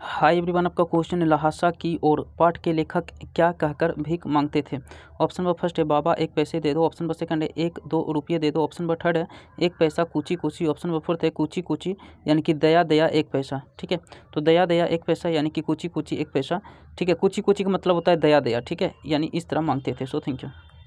hi everyone आपका question है लहासा की ओर पाठ के लेखक क्या कहकर भीख मांगते थे ऑप्शन नंबर फर्स्ट है बाबा एक पैसे दे दो ऑप्शन नंबर सेकंड है एक दो रुपये दे दो ऑप्शन नंबर थर्ड है एक पैसा कूची कूची ऑप्शन नंबर फोर्थ है कूची कूची यानी कि दया दया एक पैसा ठीक है तो दया दया एक पैसा यानी कि कूची कूची एक पैसा ठीक है कूची कूची का मतलब होता है दया दया ठीक है यानी इस तरह मांगते थे सो थैंक यू